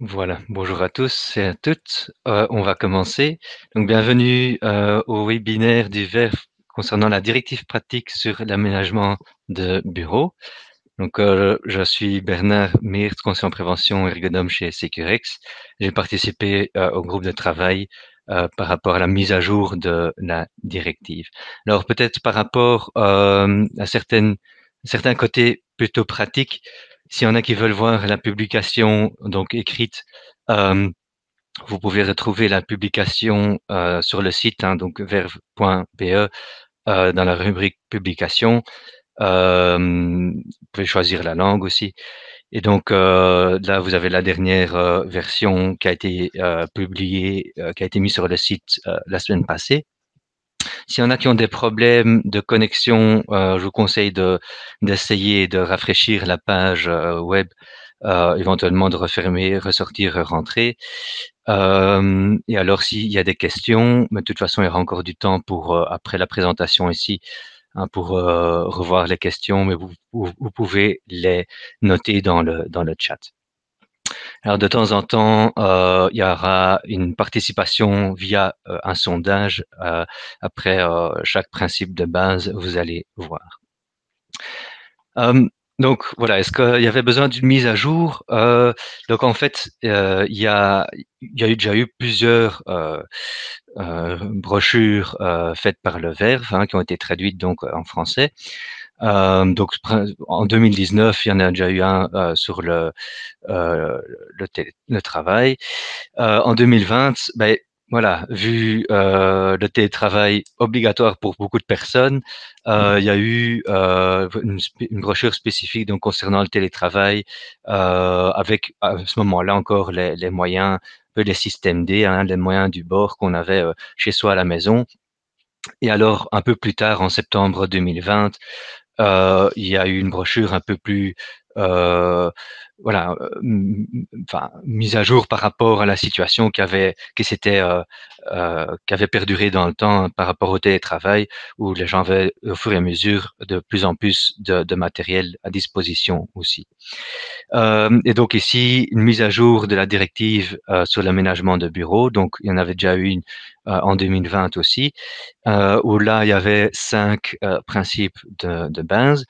Voilà, bonjour à tous et à toutes. Euh, on va commencer. Donc, bienvenue euh, au webinaire du VERF concernant la directive pratique sur l'aménagement de bureaux. Donc, euh, je suis Bernard Myrt, conseiller en prévention ergonome chez Securex. J'ai participé au groupe de travail par rapport à la mise à jour de la directive. Alors, peut-être par rapport à certaines, certains côtés plutôt pratiques, s'il y en a qui veulent voir la publication donc écrite, euh, vous pouvez retrouver la publication euh, sur le site, hein, donc verve.be, euh, dans la rubrique publication. vous pouvez choisir la langue aussi. Et donc là, vous avez la dernière version qui a été publiée, qui a été mise sur le site la semaine passée. S'il y en a qui ont des problèmes de connexion, euh, je vous conseille d'essayer de, rafraîchir la page euh, web, euh, éventuellement de refermer, ressortir, rentrer. et alors, s'il y a des questions, mais de toute façon, il y aura encore du temps pour, après la présentation ici, hein, pour revoir les questions, mais vous, pouvez les noter dans le, dans le chat. Alors de temps en temps, euh, il y aura une participation via euh, un sondage. Euh, après chaque principe de base, vous allez voir. Hum, donc voilà, est-ce qu'il y avait besoin d'une mise à jour Donc en fait, il y, a, déjà eu plusieurs brochures faites par le Verve hein, qui ont été traduites donc en français. Euh, donc en 2019, il y en a déjà eu un euh, sur le euh, le, travail. en 2020, ben, voilà, vu le télétravail obligatoire pour beaucoup de personnes, il y a eu une, brochure spécifique donc concernant le télétravail, avec à ce moment-là encore les, les, moyens, les systèmes D, hein, les moyens du bord qu'on avait chez soi à la maison. Et alors, un peu plus tard, en septembre 2020, euh, il y a eu une brochure un peu plus euh, voilà, euh, enfin, mise à jour par rapport à la situation qui avait, qui s'était, euh, euh, qui avait perduré dans le temps par rapport au télétravail, où les gens avaient au fur et à mesure de plus en plus de, matériel à disposition aussi. et donc ici, une mise à jour de la directive sur l'aménagement de bureaux. Donc, il y en avait déjà une en 2020 aussi, où là, il y avait cinq principes de, de base.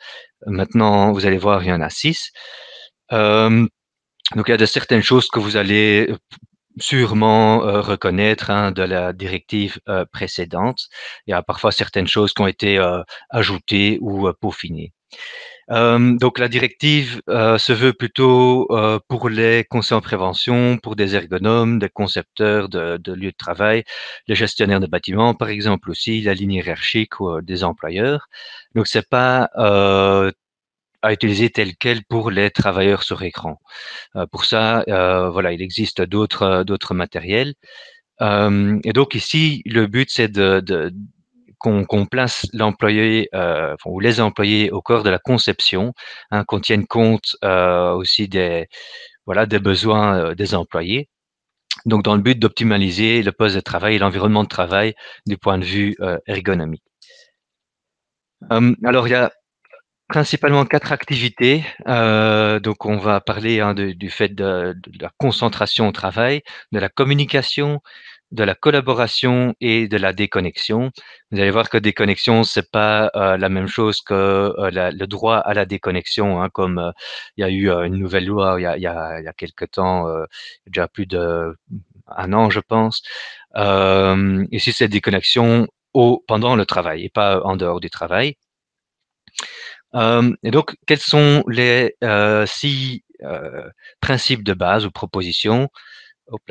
Maintenant, vous allez voir, il y en a six donc il y a de certaines choses que vous allez sûrement reconnaître hein, de la directive précédente. Il y a parfois certaines choses qui ont été ajoutées ou peaufinées. donc la directive se veut plutôt pour les conseils en prévention, pour des ergonomes, des concepteurs de, de lieux de travail, les gestionnaires de bâtiments, par exemple aussi la ligne hiérarchique ou, des employeurs. Donc c'est pas à utiliser tel quel pour les travailleurs sur écran. Euh, pour ça, euh, voilà, il existe d'autres euh, d'autres matériels. et donc ici, le but c'est de, qu'on place l'employé ou les employés au corps de la conception, hein, qu'on tienne compte aussi des, voilà, des besoins des employés. Donc, dans le but d'optimaliser le poste de travail et l'environnement de travail du point de vue ergonomique. alors, il y a principalement quatre activités. Euh, donc, on va parler hein, du fait de, la concentration au travail, de la communication, de la collaboration et de la déconnexion. Vous allez voir que déconnexion, c'est pas euh, la même chose que euh, le droit à la déconnexion, hein, comme il y a eu une nouvelle loi il y a, y, y a, quelques temps, déjà plus d'un mm, an, je pense. ici, c'est déconnexion au, pendant le travail et pas en dehors du travail et donc, quels sont les six principes de base ou propositions Hop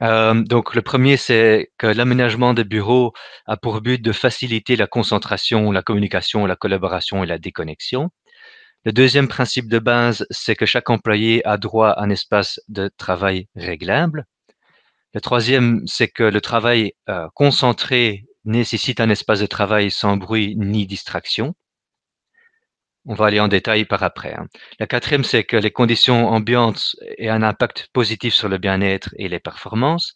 donc le premier, c'est que l'aménagement des bureaux a pour but de faciliter la concentration, la communication, la collaboration et la déconnexion. Le deuxième principe de base, c'est que chaque employé a droit à un espace de travail réglable. Le troisième, c'est que le travail concentré nécessite un espace de travail sans bruit ni distraction on va aller en détail par après. Hein. La quatrième, c'est que les conditions ambiantes aient un impact positif sur le bien-être et les performances.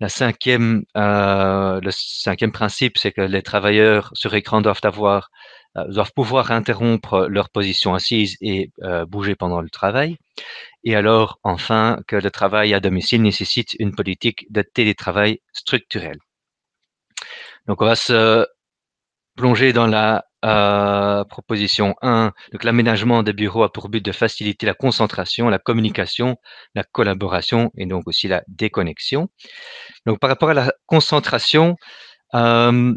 La cinquième, euh, le cinquième principe, c'est que les travailleurs sur écran doivent avoir, euh, doivent pouvoir interrompre leur position assise et euh, bouger pendant le travail. Et alors, enfin, que le travail à domicile nécessite une politique de télétravail structurelle. Donc, on va se plonger dans la euh, proposition 1, donc l'aménagement des bureaux a pour but de faciliter la concentration, la communication, la collaboration et donc aussi la déconnexion. Donc par rapport à la concentration, euh,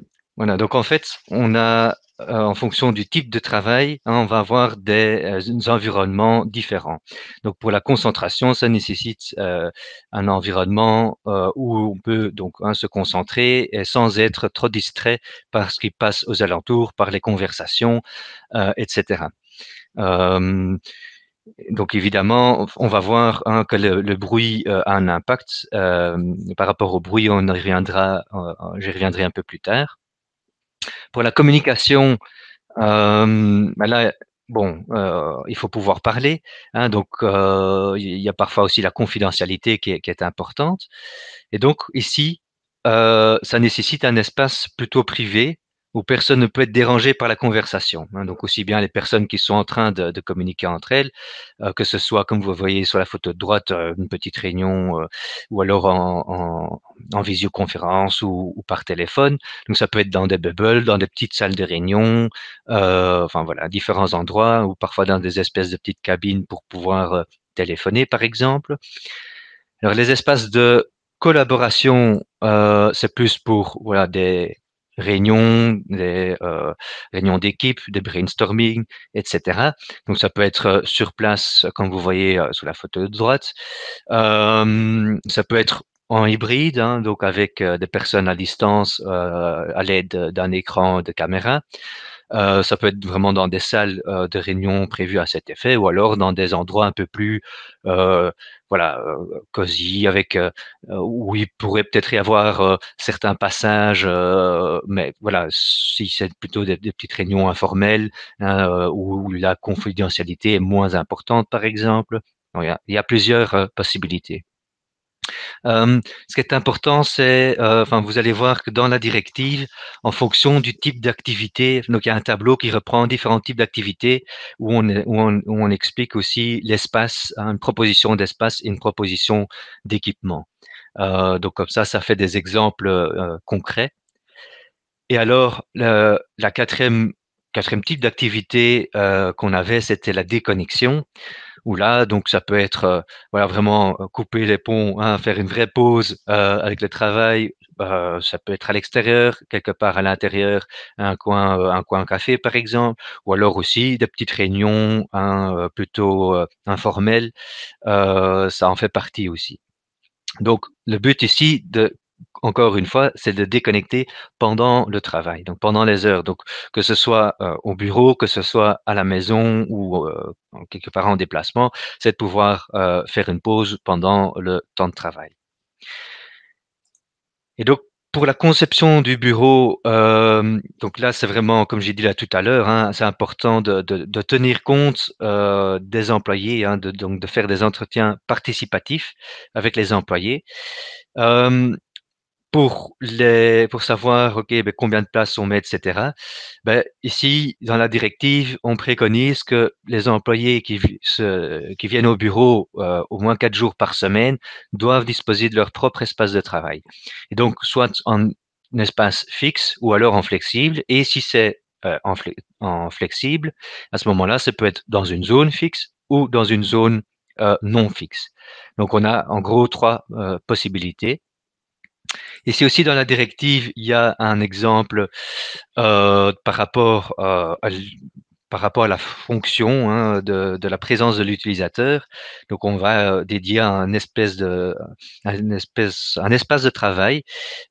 donc en fait, on a, euh, en fonction du type de travail, hein, on va avoir des, euh, environnements différents. Donc pour la concentration, ça nécessite euh, un environnement où on peut donc hein, se concentrer sans être trop distrait par ce qui passe aux alentours, par les conversations, etc. Donc évidemment, on va voir hein, que le, bruit a un impact. par rapport au bruit, on reviendra, j'y reviendrai un peu plus tard. Pour la communication, euh, ben là, bon, euh, il faut pouvoir parler. Hein, donc, euh, il y a parfois aussi la confidentialité qui qui est importante. Et donc, ici, ça nécessite un espace plutôt privé où personne ne peut être dérangé par la conversation. Hein, donc aussi bien les personnes qui sont en train de, de communiquer entre elles, euh, que ce soit, comme vous voyez sur la photo de droite, euh, une petite réunion euh, ou alors en, en, en visioconférence ou, ou, par téléphone. Donc ça peut être dans des bubbles, dans des petites salles de réunion, enfin voilà, différents endroits ou parfois dans des espèces de petites cabines pour pouvoir téléphoner par exemple. Alors les espaces de collaboration, c'est plus pour voilà des réunions, des euh, réunions d'équipe, des brainstorming, etc. Donc ça peut être euh, sur place, comme vous voyez euh, sous la photo de droite. ça peut être en hybride, hein, donc avec des personnes à distance à l'aide d'un écran de caméra. Euh, ça peut être vraiment dans des salles euh, de réunion prévues à cet effet, ou alors dans des endroits un peu plus, euh, voilà, euh, cosy, avec où il pourrait peut-être y avoir certains passages, mais voilà, si c'est plutôt des, petites réunions informelles hein, où la confidentialité est moins importante, par exemple. il, y il y a plusieurs possibilités ce qui est important, c'est, enfin, vous allez voir que dans la directive, en fonction du type d'activité, donc il y a un tableau qui reprend différents types d'activités où on, où, on, explique aussi l'espace, hein, une proposition d'espace et une proposition d'équipement. donc comme ça, ça fait des exemples concrets. Et alors, la quatrième quatrième type d'activité euh, qu'on avait, c'était la déconnexion, où là, donc, ça peut être euh, voilà, vraiment euh, couper les ponts, hein, faire une vraie pause avec le travail. ça peut être à l'extérieur, quelque part à l'intérieur, un coin, un coin café par exemple, ou alors aussi des petites réunions hein, plutôt informelles. ça en fait partie aussi. Donc, le but ici de encore une fois, c'est de déconnecter pendant le travail, donc pendant les heures. Donc, que ce soit euh, au bureau, que ce soit à la maison ou euh, quelque part en déplacement, c'est de pouvoir euh, faire une pause pendant le temps de travail. Et donc, pour la conception du bureau, donc là, c'est vraiment, comme j'ai dit là tout à l'heure, hein, c'est important de, tenir compte des employés, hein, de, donc de faire des entretiens participatifs avec les employés pour, pour savoir ok ben, combien de places on met, etc. Ben, ici, dans la directive, on préconise que les employés qui, viennent au bureau euh, au moins quatre jours par semaine doivent disposer de leur propre espace de travail. Et donc, soit en espace fixe ou alors en flexible. Et si c'est euh, en, flexible, à ce moment-là, ça peut être dans une zone fixe ou dans une zone euh, non fixe. Donc, on a en gros trois possibilités. Ici aussi, dans la directive, il y a un exemple euh, par, rapport, euh, à, par rapport à la fonction hein, de, la présence de l'utilisateur. Donc, on va euh, dédier un espèce de, espèce, un espace de travail,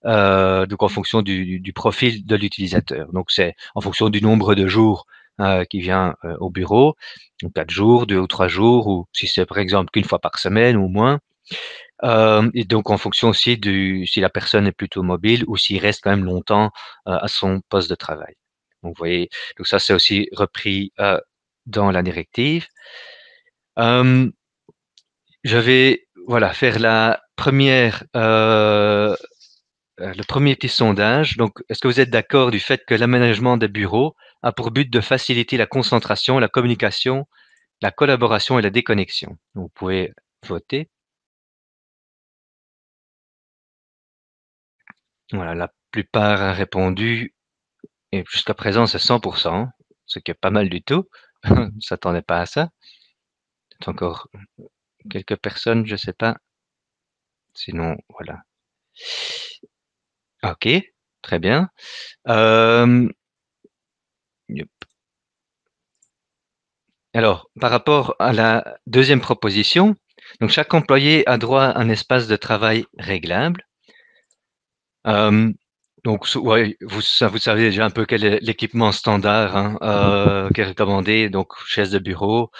donc en fonction du, profil de l'utilisateur. Donc, c'est en fonction du nombre de jours qui vient au bureau, donc quatre jours, deux ou trois jours, ou si c'est par exemple qu'une fois par semaine ou moins. Euh, et donc en fonction aussi du si la personne est plutôt mobile ou s'il reste quand même longtemps euh, à son poste de travail. Donc vous voyez, donc ça c'est aussi repris euh, dans la directive. je vais voilà faire la première le premier petit sondage. Donc est-ce que vous êtes d'accord du fait que l'aménagement des bureaux a pour but de faciliter la concentration, la communication, la collaboration et la déconnexion. vous pouvez voter. Voilà, la plupart a répondu, et jusqu'à présent, c'est 100%, ce qui est pas mal du tout. Je ne s'attendais pas à ça. encore quelques personnes, je sais pas. Sinon, voilà. Ok, très bien. Alors, par rapport à la deuxième proposition, donc chaque employé a droit à un espace de travail réglable donc, vous, savez déjà un peu quel est l'équipement standard hein, mmh. euh, qui est recommandé, donc chaise de bureau.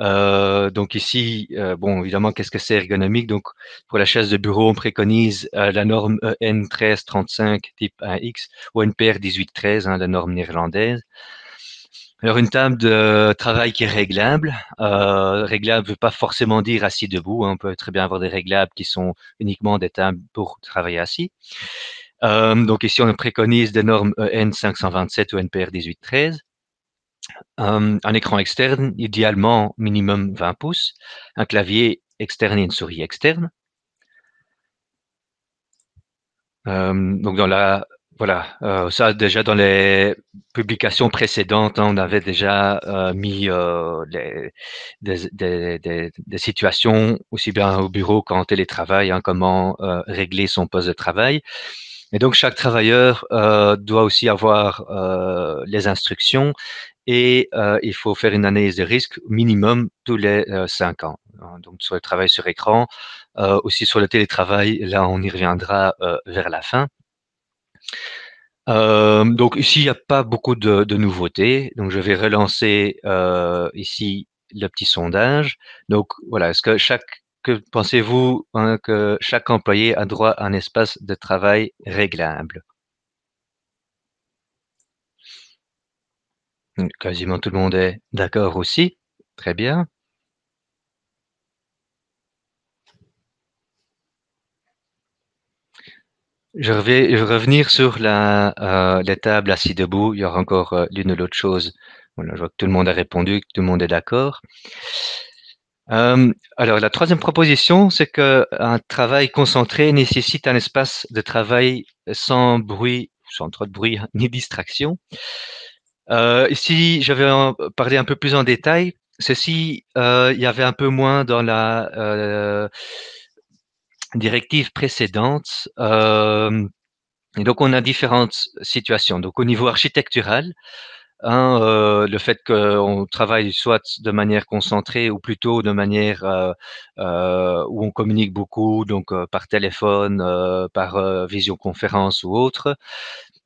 Euh, donc ici, euh, bon, évidemment, qu'est-ce que c'est ergonomique Donc, pour la chaise de bureau, on préconise la norme e EN 1335 type 1X ou NPR 1813, hein, la norme néerlandaise. Alors une table de travail qui est réglable. Euh, réglable ne veut pas forcément dire assis debout. Hein. On peut très bien avoir des réglables qui sont uniquement des tables pour travailler assis. Euh, donc ici, on préconise des normes e EN 527 ou NPR 1813. Euh, un écran externe, idéalement minimum 20 pouces. Un clavier externe et une souris externe. donc dans la voilà, euh, ça déjà dans les publications précédentes, hein, on avait déjà euh, mis euh, des, situations aussi bien au bureau qu'en télétravail, hein, comment régler son poste de travail. Et donc chaque travailleur doit aussi avoir les instructions et il faut faire une analyse de risque minimum tous les cinq ans. Hein, donc sur le travail sur écran, aussi sur le télétravail, là on y reviendra vers la fin. Euh, donc ici, il n'y a pas beaucoup de, nouveautés. Donc je vais relancer euh, ici le petit sondage. Donc voilà, est-ce que chaque que pensez-vous hein, que chaque employé a droit à un espace de travail réglable Quasiment tout le monde est d'accord aussi. Très bien. Je, vais revenir sur la, euh, les tables assis debout. Il y aura encore euh, l'une ou l'autre chose. Voilà, je vois que tout le monde a répondu, que tout le monde est d'accord. Euh, alors, la troisième proposition, c'est qu'un travail concentré nécessite un espace de travail sans bruit, sans trop de bruit ni distraction. si euh, j'avais parlé un peu plus en détail, ceci, il y avait un peu moins dans la directives précédentes. Euh, et donc, on a différentes situations. Donc, au niveau architectural, hein, euh, le fait qu'on travaille soit de manière concentrée ou plutôt de manière euh, où on communique beaucoup, donc par téléphone, par visioconférence ou autre,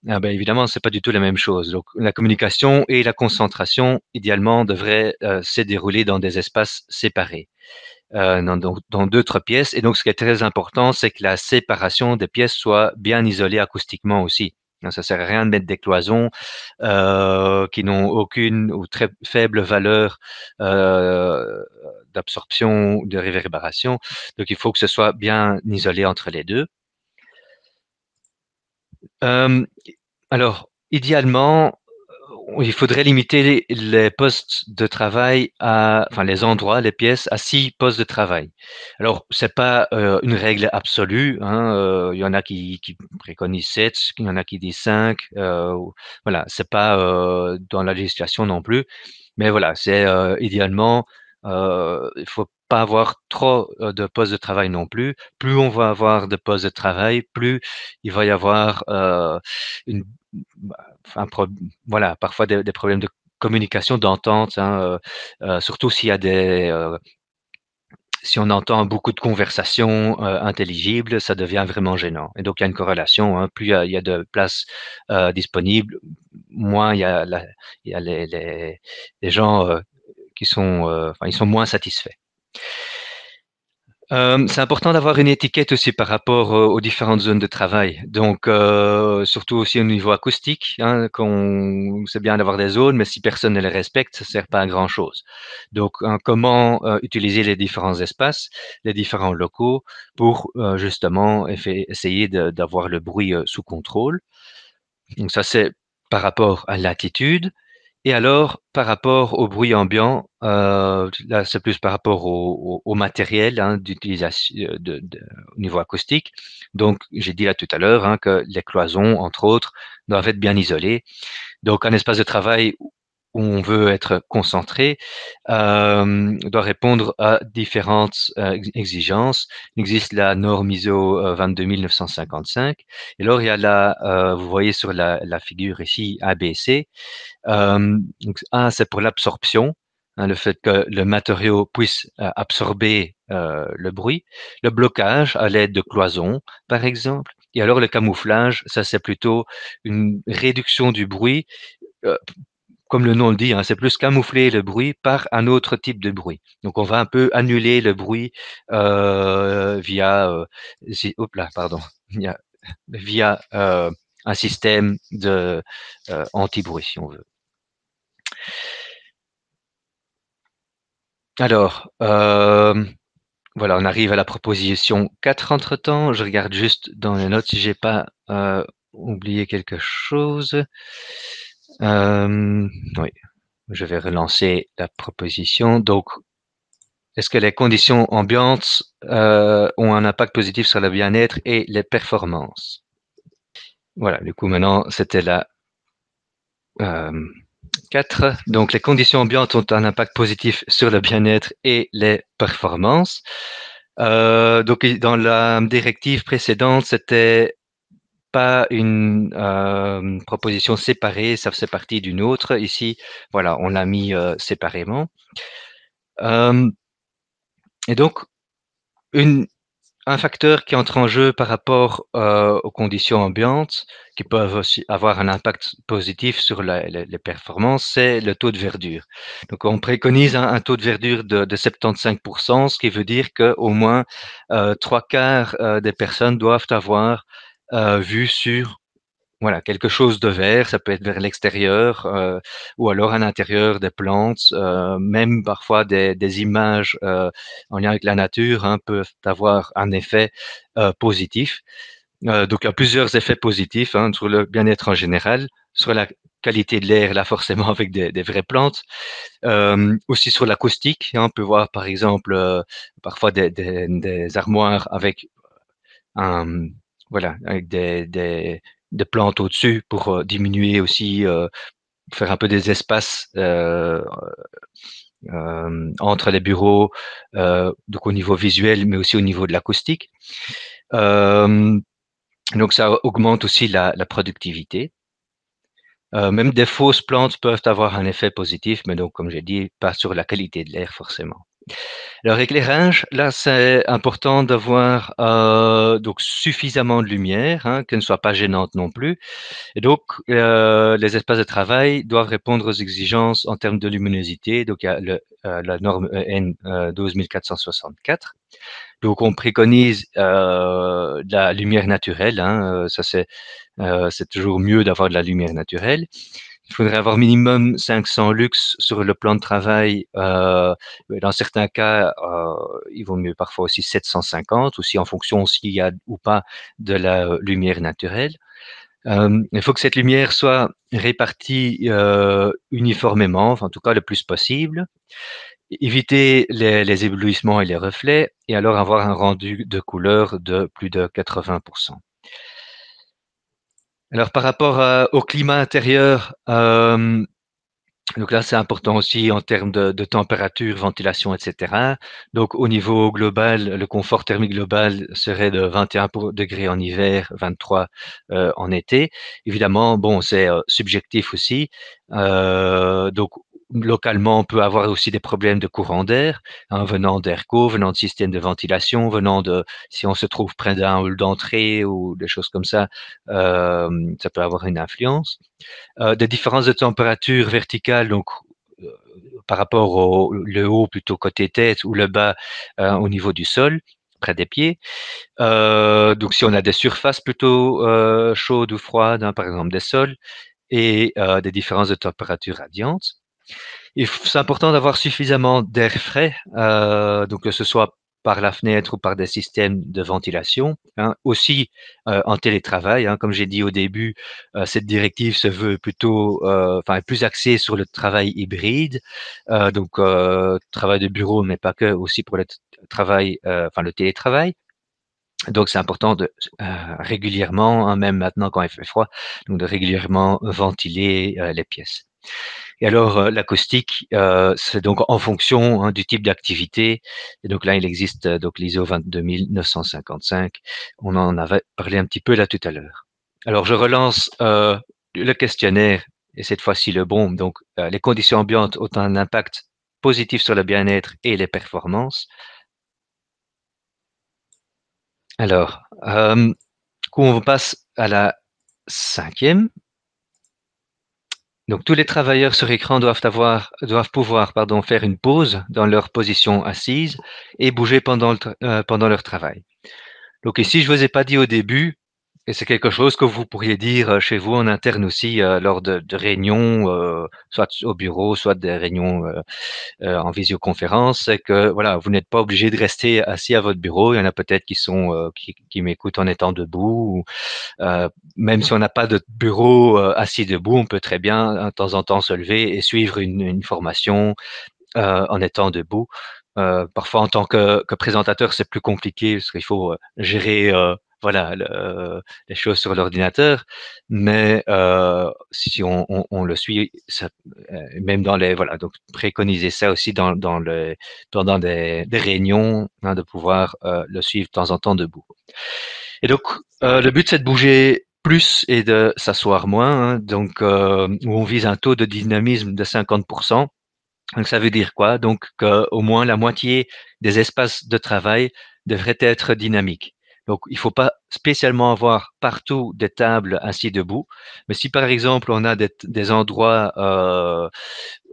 évidemment, ah ce évidemment, c'est pas du tout la même chose. Donc, la communication et la concentration, idéalement, devraient se dérouler dans des espaces séparés euh, dans d'autres pièces. Et donc, ce qui est très important, c'est que la séparation des pièces soit bien isolée acoustiquement aussi. ça ne sert à rien de mettre des cloisons euh, qui n'ont aucune ou très faible valeur euh, d'absorption ou de réverbération. Donc, il faut que ce soit bien isolé entre les deux. Euh, alors, idéalement, il faudrait limiter les postes de travail à, enfin, les endroits, les pièces à six postes de travail. Alors, c'est pas euh, une règle absolue. Hein, euh, il y en a qui, préconisent sept, il y en a qui disent cinq. Euh, voilà, c'est pas dans la législation non plus. Mais voilà, c'est idéalement euh, il ne faut pas avoir trop euh, de postes de travail non plus. Plus on va avoir de postes de travail, plus il va y avoir euh, une, bah, voilà, parfois des, problèmes de communication, d'entente, hein, surtout s'il y a des si on entend beaucoup de conversations intelligibles, ça devient vraiment gênant. Et donc, il y a une corrélation. Hein. Plus il y, a de places disponibles, moins il y a, les, les, gens euh, qui sont, euh, enfin, ils sont moins satisfaits. Euh, c'est important d'avoir une étiquette aussi par rapport euh, aux différentes zones de travail. Donc, surtout aussi au niveau acoustique, hein, c'est bien d'avoir des zones, mais si personne ne les respecte, ça ne sert pas à grand chose. Donc, hein, comment utiliser les différents espaces, les différents locaux pour justement essayer d'avoir le bruit sous contrôle. Donc, ça, c'est par rapport à l'attitude. Et alors, par rapport au bruit ambiant, euh, là c'est plus par rapport au, matériel hein, d'utilisation euh, de, au niveau acoustique. Donc, j'ai dit là tout à l'heure hein, que les cloisons, entre autres, doivent être bien isolées. Donc, un espace de travail on veut être concentré doit répondre à différentes exigences. Il existe la norme ISO 22955. Et alors, il y a la, vous voyez sur la, figure ici, ABC. donc A, c'est pour l'absorption, hein, le fait que le matériau puisse absorber le bruit. Le blocage à l'aide de cloisons, par exemple. Et alors le camouflage, ça c'est plutôt une réduction du bruit comme le nom le dit, hein, c'est plus camoufler le bruit par un autre type de bruit. Donc on va un peu annuler le bruit euh, via, euh, pardon, via, euh, un système de anti-bruit, si on veut. Alors, voilà, on arrive à la proposition 4 entre-temps. Je regarde juste dans les notes si je n'ai pas oublié quelque chose. Euh, oui, je vais relancer la proposition. Donc, est-ce que les conditions ambiantes euh, ont un impact positif sur le bien-être et les performances Voilà, du coup, maintenant, c'était la 4. Euh, donc, les conditions ambiantes ont un impact positif sur le bien-être et les performances. donc, dans la directive précédente, c'était pas une euh, proposition séparée, ça fait partie d'une autre. Ici, voilà, on l'a mis euh, séparément. Euh, et donc, une, un facteur qui entre en jeu par rapport aux conditions ambiantes, qui peuvent aussi avoir un impact positif sur les performances, c'est le taux de verdure. Donc, on préconise un, taux de verdure de, de, 75%, ce qui veut dire que au moins trois quarts des personnes doivent avoir euh, vu sur voilà, quelque chose de vert, ça peut être vers l'extérieur euh, ou alors à l'intérieur des plantes, euh, même parfois des, des images en lien avec la nature hein, peuvent avoir un effet positif. donc il y a plusieurs effets positifs hein, sur le bien-être en général, sur la qualité de l'air, là forcément avec des, vraies plantes, aussi sur l'acoustique, hein, on peut voir par exemple parfois des, des armoires avec un voilà, avec des, plantes au-dessus pour diminuer aussi, faire un peu des espaces entre les bureaux, donc au niveau visuel, mais aussi au niveau de l'acoustique. donc ça augmente aussi la, productivité. même des fausses plantes peuvent avoir un effet positif, mais donc, comme j'ai dit, pas sur la qualité de l'air forcément. Alors, éclairage, là, c'est important d'avoir euh, donc suffisamment de lumière, hein, qu'elle ne soit pas gênante non plus. Et donc, euh, les espaces de travail doivent répondre aux exigences en termes de luminosité. Donc, il y a euh, la norme e EN 12464. Donc, on préconise la lumière naturelle. Hein, ça, c'est toujours mieux d'avoir de la lumière naturelle il faudrait avoir minimum 500 luxe sur le plan de travail. Euh, dans certains cas, euh, il vaut mieux parfois aussi 750, aussi en fonction s'il y a ou pas de la euh, lumière naturelle. il faut que cette lumière soit répartie uniformément, en tout cas le plus possible. Éviter les éblouissements et les reflets, et alors avoir un rendu de couleur de plus de 80%. Alors par rapport euh, au climat intérieur, euh, donc là c'est important aussi en termes de, température, ventilation, etc. Donc au niveau global, le confort thermique global serait de 21 degrés en hiver, 23 euh, en été. Évidemment, bon c'est subjectif aussi. donc localement, on peut avoir aussi des problèmes de courant d'air, hein, venant venant d'AirCo, venant de systèmes de ventilation, venant de, si on se trouve près d'un hall d'entrée ou des choses comme ça, ça peut avoir une influence. Euh, des différences de température verticale, donc euh, par rapport au le haut plutôt côté tête ou le bas hein, au niveau du sol près des pieds. Euh, donc si on a des surfaces plutôt chaudes ou froides, hein, par exemple des sols, et des différences de température radiante. C'est important d'avoir suffisamment d'air frais, euh, donc que ce soit par la fenêtre ou par des systèmes de ventilation. Hein. Aussi euh, en télétravail, hein. comme j'ai dit au début, euh, cette directive se veut plutôt, enfin, plus axée sur le travail hybride, donc travail de bureau, mais pas que, aussi pour le travail, enfin le télétravail. Donc c'est important de régulièrement, hein, même maintenant quand il fait froid, de régulièrement ventiler les pièces. Et alors, euh, l'acoustique, euh, c'est donc en fonction hein, du type d'activité. Et donc là, il existe euh, donc l'ISO 22955. On en avait parlé un petit peu là tout à l'heure. Alors, je relance le questionnaire et cette fois-ci le bon. Donc, les conditions ambiantes ont un impact positif sur le bien-être et les performances. Alors, euh, on passe à la cinquième donc tous les travailleurs sur écran doivent, avoir, doivent pouvoir pardon, faire une pause dans leur position assise et bouger pendant, euh, pendant leur travail. Donc ici, je vous ai pas dit au début, et c'est quelque chose que vous pourriez dire euh, chez vous en interne aussi euh, lors de, réunions, euh, soit au bureau, soit des réunions en visioconférence, c'est que voilà, vous n'êtes pas obligé de rester assis à votre bureau. Il y en a peut-être qui sont qui, m'écoutent en étant debout. même si on n'a pas de bureau assis debout, on peut très bien hein, de temps en temps se lever et suivre une, formation en étant debout. parfois, en tant que, que présentateur, c'est plus compliqué parce qu'il faut gérer voilà, les choses sur l'ordinateur, mais euh, si on, le suit, euh, même dans les, voilà, donc préconiser ça aussi dans, dans le, pendant des, réunions, hein, de pouvoir euh, le suivre de temps en temps debout. Et donc, le but, c'est de bouger plus et de s'asseoir moins, hein, donc où on vise un taux de dynamisme de 50%. Donc ça veut dire quoi Donc qu'au moins la moitié des espaces de travail devraient être dynamiques. Donc, il ne faut pas spécialement avoir partout des tables assises debout. Mais si par exemple on a des, endroits euh,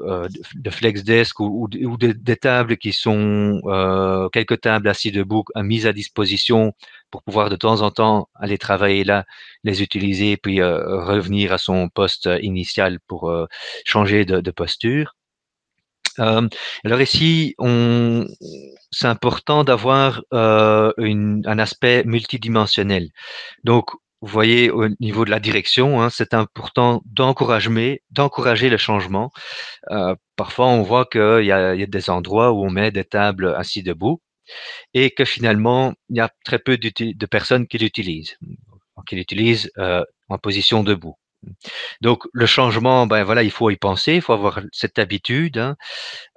euh, de flex desk ou, des, tables qui sont euh, quelques tables assis debout mises à disposition pour pouvoir de temps en temps aller travailler là, les utiliser puis revenir à son poste initial pour changer de posture alors ici, c'est important d'avoir un aspect multidimensionnel. Donc, vous voyez au niveau de la direction, hein, c'est important d'encourager, d'encourager le changement. parfois, on voit qu'il y, y, a des endroits où on met des tables assis debout et que finalement, il y a très peu de personnes qui l'utilisent, qui l'utilisent en position debout. Donc le changement, ben voilà, il faut y penser, il faut avoir cette habitude. Hein.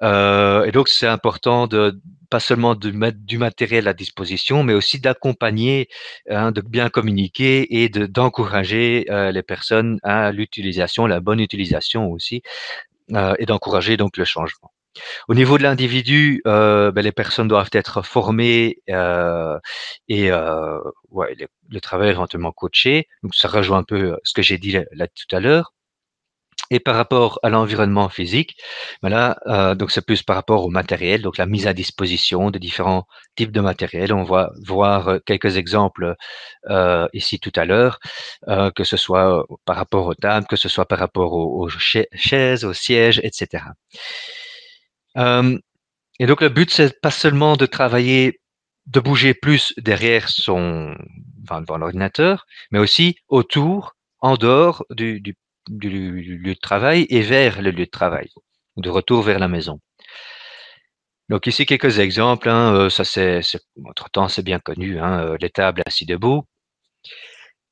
Euh, et donc c'est important de pas seulement de mettre du matériel à disposition, mais aussi d'accompagner, hein, de bien communiquer et d'encourager euh, les personnes à l'utilisation, la bonne utilisation aussi, euh, et d'encourager donc le changement. Au niveau de l'individu, euh, ben, les personnes doivent être formées euh, et euh, le, travail éventuellement coaché. Donc ça rejoint un peu ce que j'ai dit là, tout à l'heure. Et par rapport à l'environnement physique, ben donc c'est plus par rapport au matériel, donc la mise à disposition de différents types de matériel. On va voir quelques exemples ici tout à l'heure, que ce soit par rapport aux tables, que ce soit par rapport aux, aux chaises, aux sièges, etc et donc le but, c'est pas seulement de travailler, de bouger plus derrière son, devant l'ordinateur, mais aussi autour, en dehors du, du, du, lieu de travail et vers le lieu de travail, de retour vers la maison. Donc ici quelques exemples, hein, euh, ça c'est, entre temps c'est bien connu, hein, euh, les tables assis debout,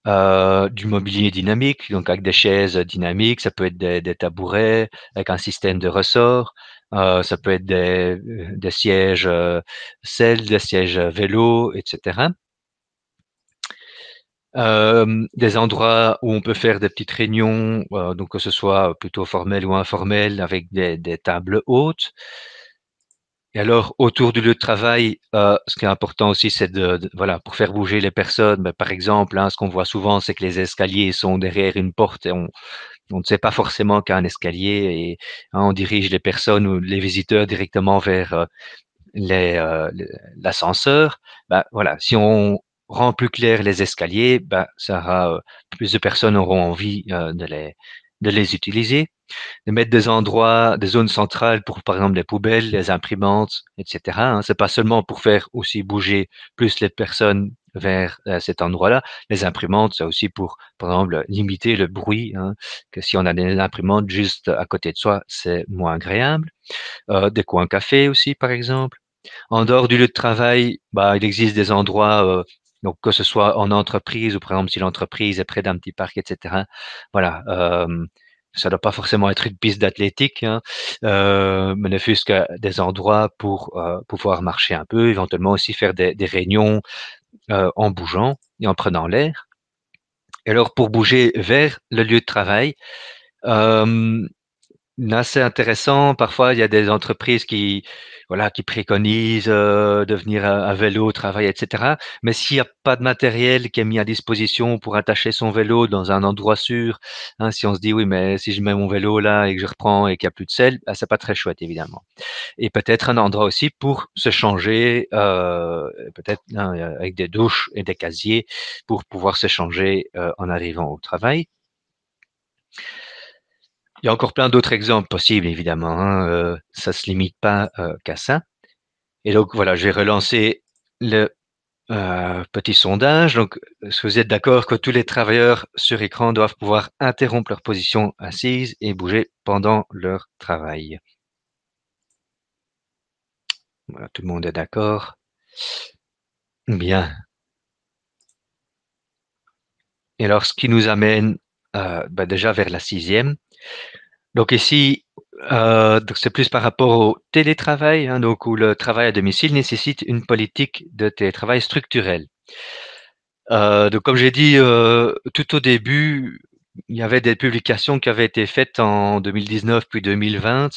euh, du mobilier dynamique, donc avec des chaises dynamiques, ça peut être des, des tabourets, avec un système de ressorts, euh, ça peut être des, sièges euh, selles, des sièges euh, vélo, etc. des endroits où on peut faire des petites réunions, donc que ce soit plutôt formel ou informel, avec des tables hautes. Et alors, autour du lieu de travail, euh, ce qui est important aussi, c'est de, voilà, pour faire bouger les personnes, ben, par exemple, hein, ce qu'on voit souvent, c'est que les escaliers sont derrière une porte et on, on ne sait pas forcément qu'il y a un escalier et hein, on dirige les personnes ou les visiteurs directement vers euh, euh, l'ascenseur. Ben, voilà, si on rend plus clair les escaliers, ben, ça aura, euh, plus de personnes auront envie de les de les utiliser, de mettre des endroits, des zones centrales pour, par exemple, les poubelles, les imprimantes, etc. Hein. C'est pas seulement pour faire aussi bouger plus les personnes vers euh, cet endroit-là. Les imprimantes, c'est aussi pour, par exemple, limiter le bruit, hein, que si on a des imprimantes juste à côté de soi, c'est moins agréable. Euh, des coins café aussi, par exemple. En dehors du lieu de travail, bah, il existe des endroits euh, donc, que ce soit en entreprise ou par exemple si l'entreprise est près d'un petit parc, etc. Voilà. ça ça doit pas forcément être une piste d'athlétique, hein. mais ne fût-ce que des endroits pour pouvoir marcher un peu, éventuellement aussi faire des, réunions en bougeant et en prenant l'air. Et alors pour bouger vers le lieu de travail, c'est assez intéressant, parfois il y a des entreprises qui, voilà, qui préconise de venir à, vélo au travail, etc. Mais s'il n'y a pas de matériel qui est mis à disposition pour attacher son vélo dans un endroit sûr, hein, si on se dit oui, mais si je mets mon vélo là et que je reprends et qu'il n'y a plus de sel, ce bah, c'est pas très chouette évidemment. Et peut-être un endroit aussi pour se changer, peut-être hein, avec des douches et des casiers pour pouvoir se changer en arrivant au travail. Il y a encore plein d'autres exemples possibles, évidemment. Hein, euh, ça ne se limite pas euh, qu'à ça. Et donc, voilà, je vais relancer le euh, petit sondage. Donc, est-ce que vous êtes d'accord que tous les travailleurs sur écran doivent pouvoir interrompre leur position assise et bouger pendant leur travail Voilà, tout le monde est d'accord. Bien. Et alors, ce qui nous amène bah, déjà vers la sixième, donc ici, euh, c'est plus par rapport au télétravail, hein, donc où le travail à domicile nécessite une politique de télétravail structurelle. Euh, donc comme j'ai dit euh, tout au début, il y avait des publications qui avaient été faites en 2019 puis 2020,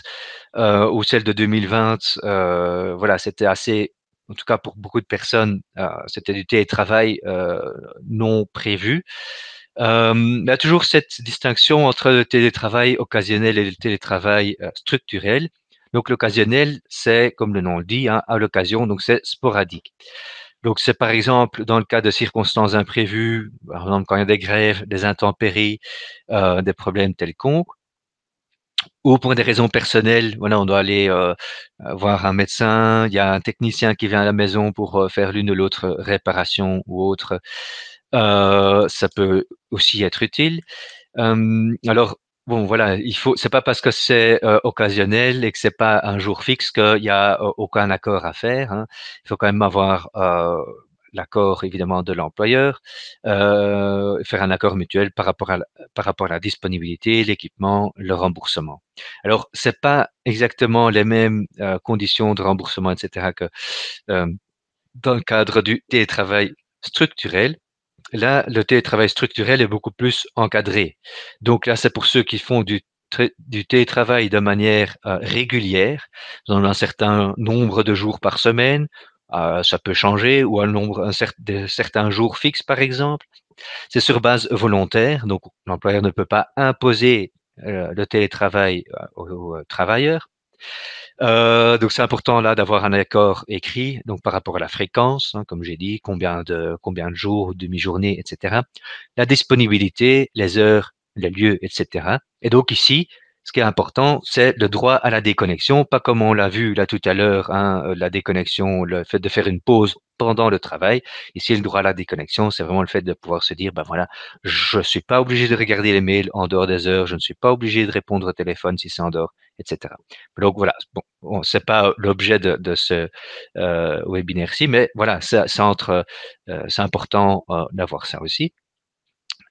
ou celle de 2020, voilà, c'était assez, en tout cas pour beaucoup de personnes, c'était du télétravail non prévu il y a toujours cette distinction entre le télétravail occasionnel et le télétravail structurel. Donc l'occasionnel, c'est, comme le nom le dit, hein, à l'occasion, donc c'est sporadique. Donc c'est par exemple dans le cas de circonstances imprévues, par exemple quand il y a des grèves, des intempéries, des problèmes tels qu'on ou pour des raisons personnelles, voilà, on doit aller voir un médecin, il y a un technicien qui vient à la maison pour faire l'une ou l'autre réparation ou autre. Euh, ça peut aussi être utile. alors, bon, voilà, il faut, c'est pas parce que c'est euh, occasionnel et que c'est pas un jour fixe qu'il n'y a euh, aucun accord à faire. Hein. Il faut quand même avoir euh, l'accord évidemment de l'employeur, faire un accord mutuel par rapport à la, par rapport à la disponibilité, l'équipement, le remboursement. Alors, c'est pas exactement les mêmes conditions de remboursement, etc. que dans le cadre du télétravail structurel là, le télétravail structurel est beaucoup plus encadré. Donc là, c'est pour ceux qui font du, télétravail de manière euh, régulière, dans un certain nombre de jours par semaine, euh, ça peut changer, ou un nombre, de certains jours fixes, par exemple. C'est sur base volontaire, donc l'employeur ne peut pas imposer euh, le télétravail aux travailleurs. Euh, donc c'est important là d'avoir un accord écrit, donc par rapport à la fréquence, hein, comme j'ai dit, combien de combien de jours, demi-journée, etc. La disponibilité, les heures, les lieux, etc. Et donc ici, ce qui est important, c'est le droit à la déconnexion, pas comme on l'a vu là tout à l'heure, hein, euh, la déconnexion, le fait de faire une pause pendant le travail. Ici, le droit à la déconnexion, c'est vraiment le fait de pouvoir se dire, ben voilà, je ne suis pas obligé de regarder les mails en dehors des heures, je ne suis pas obligé de répondre au téléphone si c'est en dehors, etc. Donc voilà, bon, c'est pas euh, l'objet de, ce euh, webinaire-ci, mais voilà, ça, c'est important d'avoir ça aussi.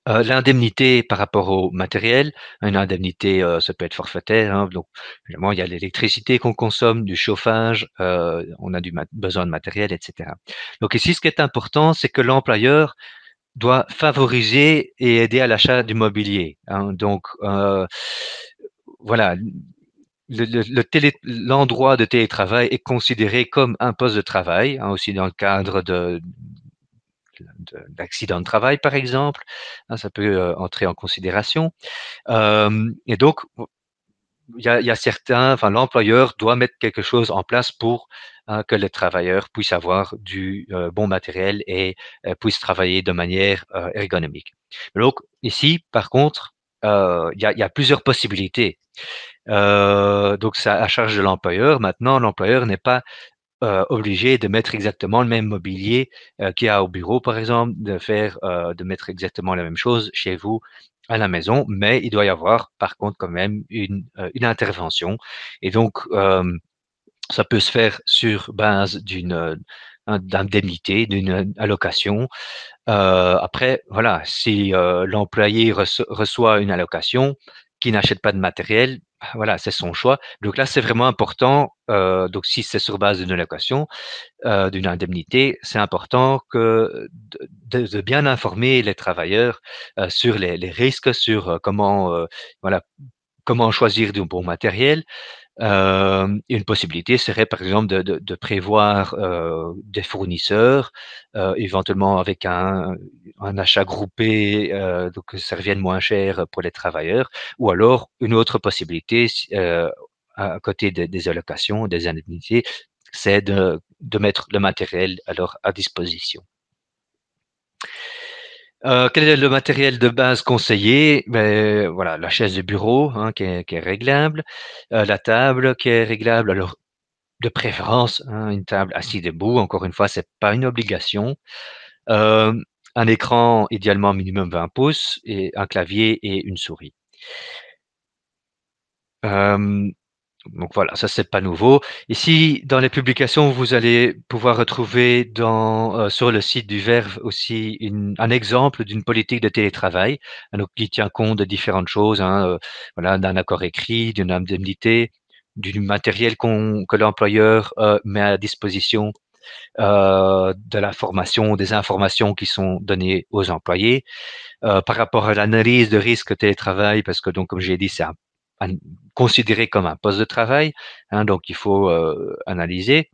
Euh, l'indemnité par rapport au matériel, une indemnité, euh, ça peut être forfaitaire. Hein, donc, évidemment, il y a l'électricité qu'on consomme, du chauffage, euh, on a du besoin de matériel, etc. Donc ici, ce qui est important, c'est que l'employeur doit favoriser et aider à l'achat du mobilier. Hein, donc, voilà, l'endroit le, le, l'endroit de télétravail est considéré comme un poste de travail, hein, aussi dans le cadre de, d'accident de, travail, par exemple. Hein, ça peut euh, entrer en considération. et donc, il y a, certains, enfin, l'employeur doit mettre quelque chose en place pour hein, que les travailleurs puissent avoir du euh, bon matériel et euh, puissent travailler de manière ergonomique. Donc, ici, par contre, il y, a, plusieurs possibilités. donc, c'est à charge de l'employeur. Maintenant, l'employeur n'est pas euh, obligé de mettre exactement le même mobilier euh, qu'il y a au bureau, par exemple, de faire, euh, de mettre exactement la même chose chez vous à la maison, mais il doit y avoir, par contre, quand même une, intervention. Et donc, ça peut se faire sur base d'une indemnité, d'une allocation. après, voilà, si l'employé reçoit une allocation qui n'achète pas de matériel, ah, voilà, c'est son choix. Donc là, c'est vraiment important. Euh, donc si c'est sur base d'une allocation, euh, d'une indemnité, c'est important que de, bien informer les travailleurs euh, sur les, risques, sur comment comment choisir du bon matériel, une possibilité serait, par exemple, de, prévoir des fournisseurs, éventuellement avec un, achat groupé, donc que ça revienne moins cher pour les travailleurs, ou alors une autre possibilité, à côté des, allocations, des indemnités, c'est de, mettre le matériel alors à disposition. Euh, quel est le matériel de base conseillé ben, voilà, La chaise de bureau hein, qui, est, réglable, euh, la table qui est réglable, alors de préférence hein, une table assise debout, encore une fois, ce n'est pas une obligation. Euh, un écran idéalement minimum 20 pouces, et un clavier et une souris. Donc voilà, ça c'est pas nouveau. Ici, dans les publications, vous allez pouvoir retrouver dans, euh, sur le site du Verve aussi un exemple d'une politique de télétravail, qui tient compte de différentes choses, hein, euh, voilà, d'un accord écrit, d'une indemnité, du matériel que l'employeur euh, met à disposition, de la formation, des informations qui sont données aux employés. par rapport à l'analyse de risque télétravail, parce que donc comme j'ai dit, c'est un considéré comme un poste de travail, hein, donc il faut euh, analyser,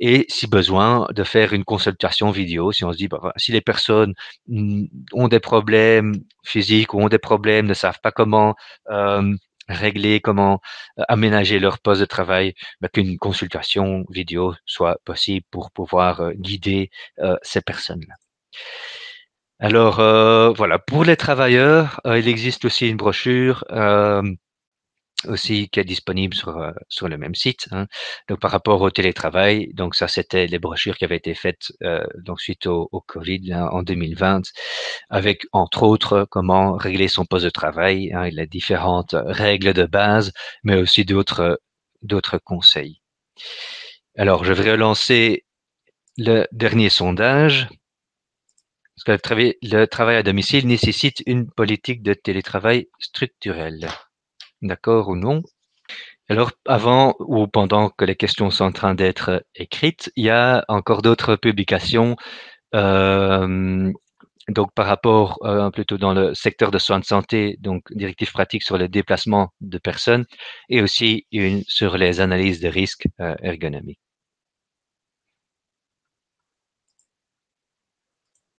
et si besoin, de faire une consultation vidéo, si on se dit, bah, si les personnes mm, ont des problèmes physiques ou ont des problèmes, ne savent pas comment euh, régler, comment euh, aménager leur poste de travail, bah, qu'une consultation vidéo soit possible pour pouvoir guider ces personnes-là. Alors voilà, pour les travailleurs, il existe aussi une brochure aussi qui est disponible sur, euh, le même site. Hein. Donc par rapport au télétravail, donc ça c'était les brochures qui avaient été faites euh, donc suite au, Covid hein, en 2020, avec entre autres comment régler son poste de travail, hein, les différentes règles de base, mais aussi euh, d'autres conseils. Alors je vais relancer le dernier sondage. Parce que le travail à domicile nécessite une politique de télétravail structurelle d'accord ou non. Alors, avant ou pendant que les questions sont en train d'être écrites, il y a encore d'autres publications. Euh, donc, par rapport euh, plutôt dans le secteur de soins de santé, donc directives pratique sur le déplacement de personnes et aussi une sur les analyses de risques euh, ergonomiques.